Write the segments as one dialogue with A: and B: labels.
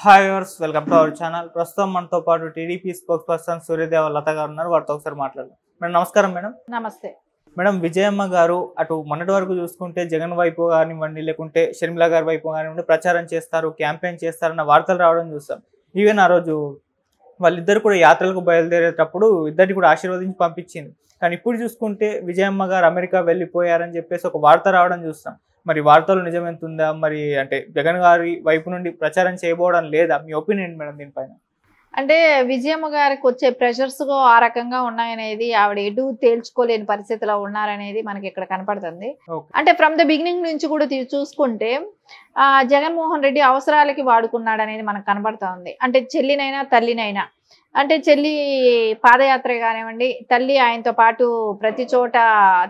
A: hi వర్స్ welcome to our channel ప్రస్తుతం మనతో పాటు TDP spokesperson Suryadeva Latha గారు ఉన్నారు వారితో ఒకసారి మాట్లాడదాం మేడం నమస్కారం మేడం నమస్తే మేడం విజయమ్మ గారు అటు మొన్నటి వరకు చూసుకుంటే జగన్ వైపు కానివ్వండి లేకుంటే షర్మిల గారి వైపు కానివ్వండి ప్రచారం చేస్తారు క్యాంపెయిన్ చేస్తారన్న వార్తలు రావడం చూస్తాం ఈవెన్ ఆ రోజు వాళ్ళిద్దరు కూడా యాత్రలకు బయలుదేరేటప్పుడు ఇద్దరిని కూడా ఆశీర్వదించి పంపించింది కానీ ఇప్పుడు చూసుకుంటే విజయమ్మ గారు అమెరికా వెళ్ళిపోయారని చెప్పేసి ఒక వార్త రావడం చూస్తాం మరి వార్తలు నిజమెంతుందా మరి అంటే జగన్ గారి వైపు నుండి ప్రచారం చేయబోవడం లేదా మీ ఒపీనియన్ మేడం దీనిపైన అంటే విజయమ్మ గారికి వచ్చే ప్రెషర్స్ ఆ రకంగా ఉన్నాయనేది ఆవిడ ఎటు తేల్చుకోలేని పరిస్థితిలో ఉన్నారనేది మనకి ఇక్కడ కనపడుతుంది అంటే ఫ్రమ్ ద బిగినింగ్ నుంచి కూడా చూసుకుంటే జగన్మోహన్ రెడ్డి అవసరాలకి వాడుకున్నాడు అనేది మనకు కనపడుతుంది అంటే చెల్లినైనా తల్లినైనా అంటే చెల్లి పాదయాత్ర కానివ్వండి తల్లి ఆయనతో పాటు ప్రతి చోట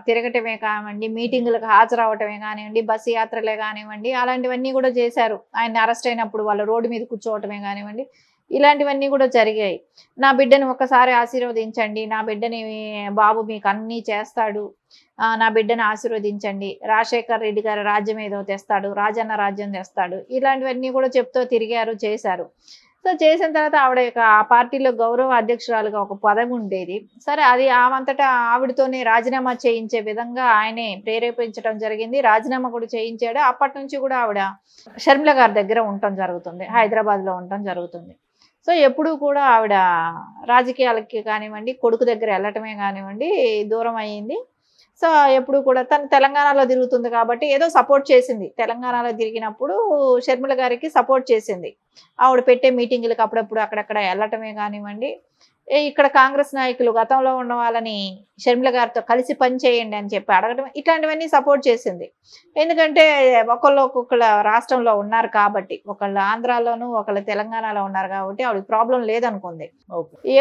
A: తిరగటమే కానివ్వండి మీటింగులకు హాజరవటమే కానివ్వండి బస్సు యాత్రలే కానివ్వండి అలాంటివన్నీ కూడా చేశారు ఆయన అరెస్ట్ అయినప్పుడు వాళ్ళ రోడ్డు మీద కూర్చోవటమే కానివ్వండి ఇలాంటివన్నీ కూడా జరిగాయి నా బిడ్డని ఒక్కసారి ఆశీర్వదించండి నా బిడ్డని బాబు మీకు అన్నీ చేస్తాడు నా బిడ్డను ఆశీర్వదించండి రాజశేఖర్ రెడ్డి గారు రాజ్యం ఏదో తెస్తాడు రాజన్న రాజ్యం తెస్తాడు ఇలాంటివన్నీ కూడా చెప్తూ తిరిగారు చేశారు సో చేసిన తర్వాత ఆవిడ ఆ పార్టీలో గౌరవ అధ్యక్షురాలుగా ఒక పదవి ఉండేది సరే అది ఆమంతటా ఆవిడతోనే రాజీనామా చేయించే విధంగా ఆయనే ప్రేరేపించడం జరిగింది రాజీనామా కూడా చేయించాడు అప్పటి నుంచి కూడా ఆవిడ షర్మిల గారి దగ్గర ఉండటం జరుగుతుంది హైదరాబాద్లో ఉండటం జరుగుతుంది సో ఎప్పుడూ కూడా ఆవిడ రాజకీయాలకి కానివ్వండి కొడుకు దగ్గర వెళ్ళటమే కానివ్వండి దూరం అయ్యింది సో ఎప్పుడు కూడా తను తెలంగాణలో తిరుగుతుంది కాబట్టి ఏదో సపోర్ట్ చేసింది తెలంగాణలో తిరిగినప్పుడు షర్మిల గారికి సపోర్ట్ చేసింది ఆవిడ పెట్టే మీటింగులకు అప్పుడప్పుడు అక్కడక్కడ వెళ్ళటమే కానివ్వండి ఇక్కడ కాంగ్రెస్ నాయకులు గతంలో ఉన్న వాళ్ళని షర్మిల గారితో కలిసి పనిచేయండి అని చెప్పి అడగడం ఇట్లాంటివన్నీ సపోర్ట్ చేసింది ఎందుకంటే ఒకళ్ళు ఒక్కొక్కళ్ళ రాష్ట్రంలో ఉన్నారు కాబట్టి ఒకళ్ళు ఆంధ్రాలోను ఒకళ్ళు తెలంగాణలో ఉన్నారు కాబట్టి ఆవిడకి ప్రాబ్లం లేదనుకుంది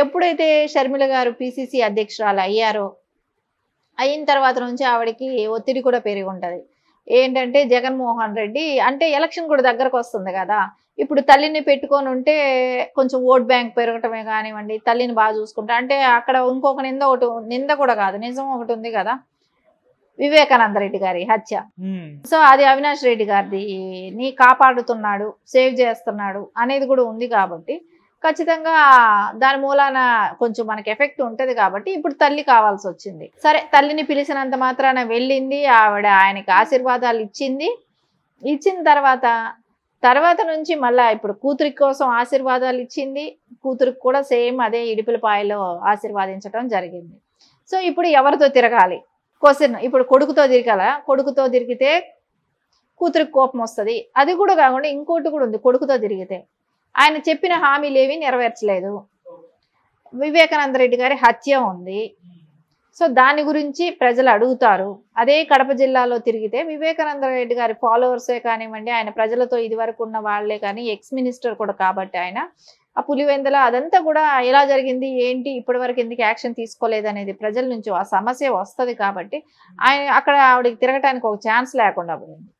A: ఎప్పుడైతే షర్మిల గారు పిసిసి అధ్యక్షురాలు అయ్యారో అయిన తర్వాత నుంచి ఆవిడకి ఒత్తిడి కూడా పెరిగి ఉంటుంది ఏంటంటే జగన్మోహన్ రెడ్డి అంటే ఎలక్షన్ కూడా దగ్గరకు వస్తుంది కదా ఇప్పుడు తల్లిని పెట్టుకొని ఉంటే కొంచెం ఓట్ బ్యాంక్ పెరగటమే కానివ్వండి తల్లిని బాగా చూసుకుంటా అంటే అక్కడ ఇంకొక నింద ఒకటి నింద కూడా కాదు నిజం ఒకటి ఉంది కదా వివేకానంద రెడ్డి గారి హత్య సో అది అవినాష్ రెడ్డి గారిది నీ కాపాడుతున్నాడు సేవ్ చేస్తున్నాడు అనేది కూడా ఉంది కాబట్టి ఖచ్చితంగా దాని మూలాన కొంచెం మనకి ఎఫెక్ట్ ఉంటుంది కాబట్టి ఇప్పుడు తల్లి కావాల్సి వచ్చింది సరే తల్లిని పిలిచినంత మాత్రాన వెళ్ళింది ఆవిడ ఆయనకి ఆశీర్వాదాలు ఇచ్చింది ఇచ్చిన తర్వాత తర్వాత నుంచి మళ్ళీ ఇప్పుడు కూతురి కోసం ఆశీర్వాదాలు ఇచ్చింది కూతురికి కూడా సేమ్ అదే పాయలో ఆశీర్వాదించడం జరిగింది సో ఇప్పుడు ఎవరితో తిరగాలి క్వశ్చన్ ఇప్పుడు కొడుకుతో తిరగాల కొడుకుతో తిరిగితే కూతురికి కోపం వస్తుంది అది కూడా కాకుండా ఇంకోటి కూడా ఉంది కొడుకుతో తిరిగితే ఆయన చెప్పిన హామీలేవి నెరవేర్చలేదు వివేకానంద రెడ్డి గారి హత్య ఉంది సో దాని గురించి ప్రజలు అడుగుతారు అదే కడప జిల్లాలో తిరిగితే వివేకానంద రెడ్డి గారి ఫాలోవర్సే కానివ్వండి ఆయన ప్రజలతో ఇదివరకు ఉన్న వాళ్లే కానీ ఎక్స్ మినిస్టర్ కూడా కాబట్టి ఆయన ఆ పులివెందల అదంతా కూడా ఎలా జరిగింది ఏంటి ఇప్పటి వరకు ఎందుకు యాక్షన్ తీసుకోలేదు అనేది ప్రజల నుంచి ఆ సమస్య వస్తుంది కాబట్టి ఆయన అక్కడ ఆవిడకి తిరగటానికి ఒక ఛాన్స్ లేకుండా పోయింది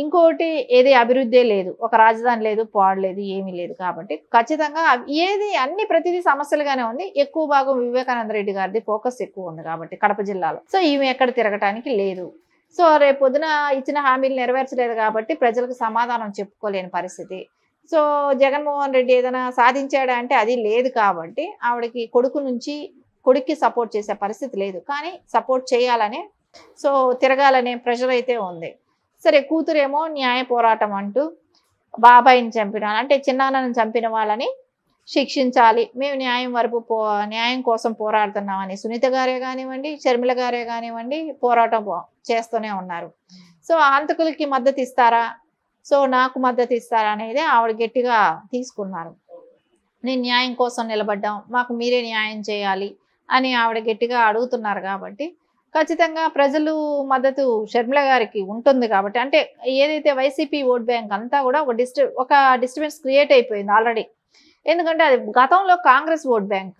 A: ఇంకోటి ఏది అభివృద్ధి లేదు ఒక రాజధాని లేదు పాడు లేదు ఏమీ లేదు కాబట్టి ఖచ్చితంగా ఏది అన్ని ప్రతిదీ సమస్యలుగానే ఉంది ఎక్కువ భాగం వివేకానంద రెడ్డి గారిది ఫోకస్ ఎక్కువ ఉంది కాబట్టి కడప జిల్లాలో సో ఈమె ఎక్కడ తిరగటానికి లేదు సో రేపొద్దున ఇచ్చిన హామీలు నెరవేర్చలేదు కాబట్టి ప్రజలకు సమాధానం చెప్పుకోలేని పరిస్థితి సో జగన్మోహన్ రెడ్డి ఏదైనా సాధించాడా అంటే అది లేదు కాబట్టి ఆవిడకి కొడుకు నుంచి కొడుక్కి సపోర్ట్ చేసే పరిస్థితి లేదు కానీ సపోర్ట్ చేయాలనే సో తిరగాలనే ప్రెషర్ అయితే ఉంది సరే కూతురేమో న్యాయ పోరాటం అంటూ బాబాయిని చంపిన అంటే చిన్నాన్నను చంపిన వాళ్ళని శిక్షించాలి మేము న్యాయం వరకు పో న్యాయం కోసం పోరాడుతున్నామని సునీత గారే కానివ్వండి షర్మిల గారే కానివ్వండి పోరాటం చేస్తూనే ఉన్నారు సో ఆంతకులకి మద్దతు ఇస్తారా సో నాకు మద్దతు ఇస్తారా అనేది ఆవిడ గట్టిగా తీసుకున్నారు నేను న్యాయం కోసం నిలబడ్డాం మాకు మీరే న్యాయం చేయాలి అని ఆవిడ గట్టిగా అడుగుతున్నారు కాబట్టి ఖచ్చితంగా ప్రజలు మద్దతు షర్మిల గారికి ఉంటుంది కాబట్టి అంటే ఏదైతే వైసీపీ ఓట్ బ్యాంక్ అంతా కూడా ఒక డిస్ట ఒక డిస్టర్బెన్స్ క్రియేట్ అయిపోయింది ఆల్రెడీ ఎందుకంటే అది గతంలో Congress vote bank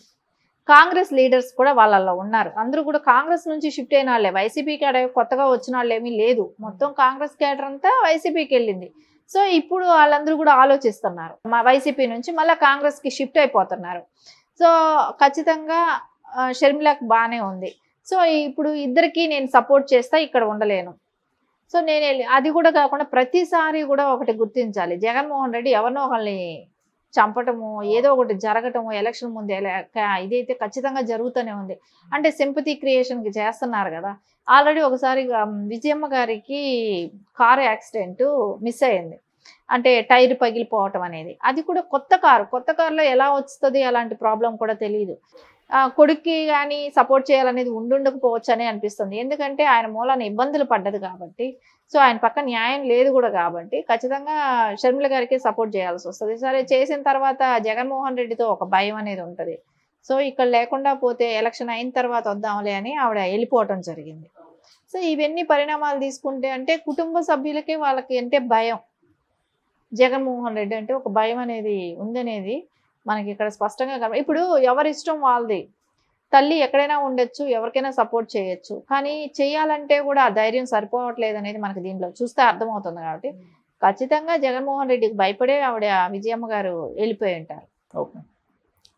A: Congress leaders కూడా వాళ్ళల్లో ఉన్నారు అందరూ కూడా కాంగ్రెస్ నుంచి షిఫ్ట్ అయిన వాళ్ళే వైసీపీ క్యాడర్ కొత్తగా వచ్చిన వాళ్ళు ఏమీ లేదు మొత్తం కాంగ్రెస్ క్యాడర్ అంతా వైసీపీకి వెళ్ళింది సో ఇప్పుడు వాళ్ళందరూ కూడా ఆలోచిస్తున్నారు మా వైసీపీ నుంచి మళ్ళీ కాంగ్రెస్కి షిఫ్ట్ అయిపోతున్నారు సో ఖచ్చితంగా షర్మిలకు బాగానే ఉంది సో ఇప్పుడు ఇద్దరికి నేను సపోర్ట్ చేస్తా ఇక్కడ ఉండలేను సో నేను అది కూడా కాకుండా ప్రతిసారి కూడా ఒకటి గుర్తించాలి జగన్మోహన్ రెడ్డి ఎవరినో ఒకరిని చంపటము ఏదో ఒకటి జరగటము ఎలక్షన్ ముందు ఇదైతే ఖచ్చితంగా జరుగుతూనే ఉంది అంటే సింపతి క్రియేషన్కి చేస్తున్నారు కదా ఆల్రెడీ ఒకసారి విజయమ్మ గారికి కారు యాక్సిడెంట్ మిస్ అయింది అంటే టైర్ పగిలిపోవటం అనేది అది కూడా కొత్త కారు కొత్త కారులో ఎలా వస్తుంది అలాంటి ప్రాబ్లం కూడా తెలియదు కొడుక్కి కానీ సపోర్ట్ చేయాలనేది ఉండుండకపోవచ్చు అని అనిపిస్తుంది ఎందుకంటే ఆయన మూలాన ఇబ్బందులు పడ్డది కాబట్టి సో ఆయన పక్క న్యాయం లేదు కూడా కాబట్టి ఖచ్చితంగా షర్మిల గారికి సపోర్ట్ చేయాల్సి వస్తుంది సరే చేసిన తర్వాత జగన్మోహన్ రెడ్డితో ఒక భయం అనేది ఉంటుంది సో ఇక్కడ లేకుండా పోతే ఎలక్షన్ అయిన తర్వాత వద్దాంలే అని ఆవిడ వెళ్ళిపోవటం జరిగింది సో ఇవన్నీ పరిణామాలు తీసుకుంటే అంటే కుటుంబ సభ్యులకే వాళ్ళకి అంటే భయం జగన్మోహన్ రెడ్డి అంటే ఒక భయం అనేది ఉందనేది మనకి ఇక్కడ స్పష్టంగా కన ఇప్పుడు ఎవరి ఇష్టం వాళ్ళది తల్లి ఎక్కడైనా ఉండొచ్చు ఎవరికైనా సపోర్ట్ చేయొచ్చు కానీ చేయాలంటే కూడా ఆ ధైర్యం సరిపోవట్లేదు అనేది మనకి దీంట్లో చూస్తే అర్థమవుతుంది కాబట్టి ఖచ్చితంగా జగన్మోహన్ రెడ్డికి భయపడే ఆవిడ విజయమ్మ గారు వెళ్ళిపోయి ఉంటారు ఓకే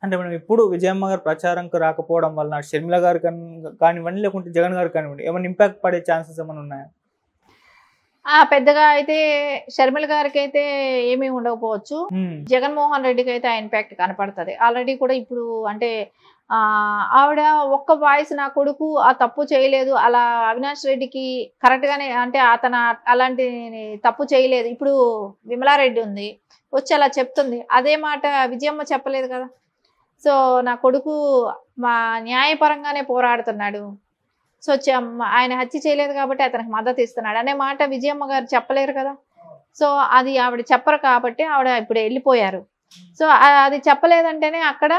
A: అంటే మనం ఇప్పుడు విజయమ్మ గారు ప్రచారంకు రాకపోవడం వలన షర్మిల గారు కానివ్వండి లేకుంటే జగన్ గారు కానివ్వండి ఏమైనా ఇంపాక్ట్ పడే ఛాన్సెస్ ఏమైనా ఉన్నాయా ఆ పెద్దగా అయితే షర్మిల గారికి అయితే ఏమీ ఉండకపోవచ్చు జగన్మోహన్ రెడ్డికి అయితే ఆ ఇంపాక్ట్ కనపడుతుంది ఆల్రెడీ కూడా ఇప్పుడు అంటే ఆవిడ ఒక్క వాయిస్ నా కొడుకు ఆ తప్పు చేయలేదు అలా అవినాష్ రెడ్డికి కరెక్ట్గానే అంటే అతను అలాంటి తప్పు చేయలేదు ఇప్పుడు విమలారెడ్డి ఉంది వచ్చి అలా చెప్తుంది అదే మాట విజయమ్మ చెప్పలేదు కదా సో నా కొడుకు మా న్యాయపరంగానే పోరాడుతున్నాడు సో ఆయన హత్య చేయలేదు కాబట్టి అతనికి మద్దతు ఇస్తున్నాడు అనే మాట విజయమ్మ గారు చెప్పలేరు కదా సో అది ఆవిడ చెప్పరు కాబట్టి ఆవిడ ఇప్పుడు వెళ్ళిపోయారు సో అది చెప్పలేదంటేనే అక్కడ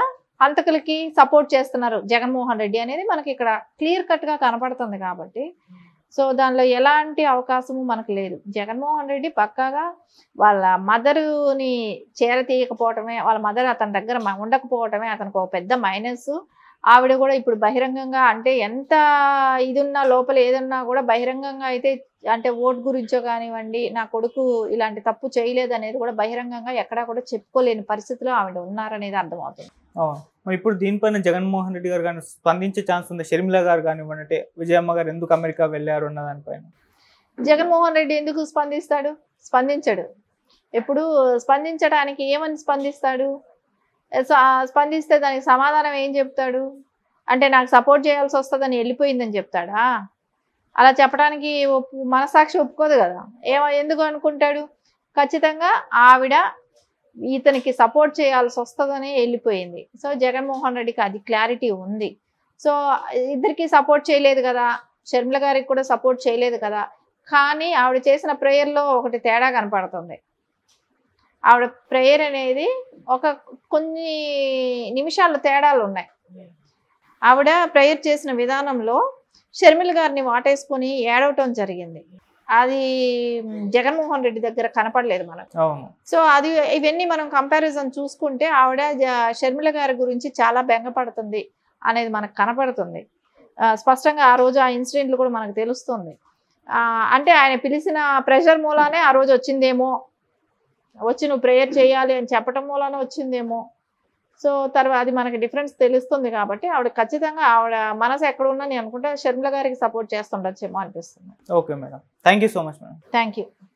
A: హంతకులకి సపోర్ట్ చేస్తున్నారు జగన్మోహన్ రెడ్డి అనేది మనకి ఇక్కడ క్లియర్ కట్గా కనపడుతుంది కాబట్టి సో దానిలో ఎలాంటి అవకాశము మనకు లేదు జగన్మోహన్ రెడ్డి పక్కాగా వాళ్ళ మదరుని చేరతీయకపోవటమే వాళ్ళ మదర్ అతని దగ్గర ఉండకపోవటమే అతనికి ఒక పెద్ద మైనస్ ఆవిడ కూడా ఇప్పుడు బహిరంగంగా అంటే ఎంత ఇది ఉన్నా లోపల ఏదన్నా కూడా బహిరంగంగా అయితే అంటే ఓటు గురించో కానివ్వండి నా కొడుకు ఇలాంటి తప్పు చేయలేదు అనేది కూడా బహిరంగంగా ఎక్కడా కూడా చెప్పుకోలేని పరిస్థితిలో ఆవిడ ఉన్నారనేది అర్థమవుతుంది ఇప్పుడు దీనిపైన జగన్మోహన్ రెడ్డి గారు కానీ స్పందించే ఛాన్స్ ఉంది షర్మిల గారు కానివ్వండి అంటే విజయమ్మ గారు ఎందుకు అమెరికా వెళ్ళారు అన్న దానిపైన జగన్మోహన్ రెడ్డి ఎందుకు స్పందిస్తాడు స్పందించడు ఎప్పుడు స్పందించడానికి ఏమని స్పందిస్తాడు స్పందిస్తే దానికి సమాధానం ఏం చెప్తాడు అంటే నాకు సపోర్ట్ చేయాల్సి వస్తుందని వెళ్ళిపోయిందని చెప్తాడా అలా చెప్పడానికి ఒప్పు మనసాక్షి ఒప్పుకోదు కదా ఏమో ఎందుకు అనుకుంటాడు ఖచ్చితంగా ఆవిడ ఇతనికి సపోర్ట్ చేయాల్సి వస్తుందని వెళ్ళిపోయింది సో జగన్మోహన్ రెడ్డికి అది క్లారిటీ ఉంది సో ఇద్దరికి సపోర్ట్ చేయలేదు కదా షర్మిల గారికి కూడా సపోర్ట్ చేయలేదు కదా కానీ ఆవిడ చేసిన ప్రేయర్లో ఒకటి తేడా కనపడుతుంది ఆవిడ ప్రేయర్ అనేది ఒక కొన్ని నిమిషాల తేడాలు ఉన్నాయి ఆవిడ ప్రేయర్ చేసిన విధానంలో షర్మిల గారిని వాటేసుకొని ఏడవటం జరిగింది అది జగన్మోహన్ రెడ్డి దగ్గర కనపడలేదు మనకు సో అది ఇవన్నీ మనం కంపారిజన్ చూసుకుంటే ఆవిడ షర్మిల గారి గురించి చాలా బెంగపడుతుంది అనేది మనకు కనపడుతుంది స్పష్టంగా ఆ రోజు ఆ ఇన్సిడెంట్లు కూడా మనకు తెలుస్తుంది అంటే ఆయన పిలిచిన ప్రెషర్ మూలానే ఆ రోజు వచ్చిందేమో వచ్చి నువ్వు ప్రేయర్ చేయాలి అని చెప్పడం మూలన వచ్చిందేమో సో తర్వాత అది మనకి డిఫరెన్స్ తెలుస్తుంది కాబట్టి ఆవిడ ఖచ్చితంగా ఆవిడ మనసు ఎక్కడ ఉన్నా నేను అనుకుంటే షర్మిల గారికి సపోర్ట్ చేస్తుండొచ్చేమో అనిపిస్తుంది okay madam thank so much madam thank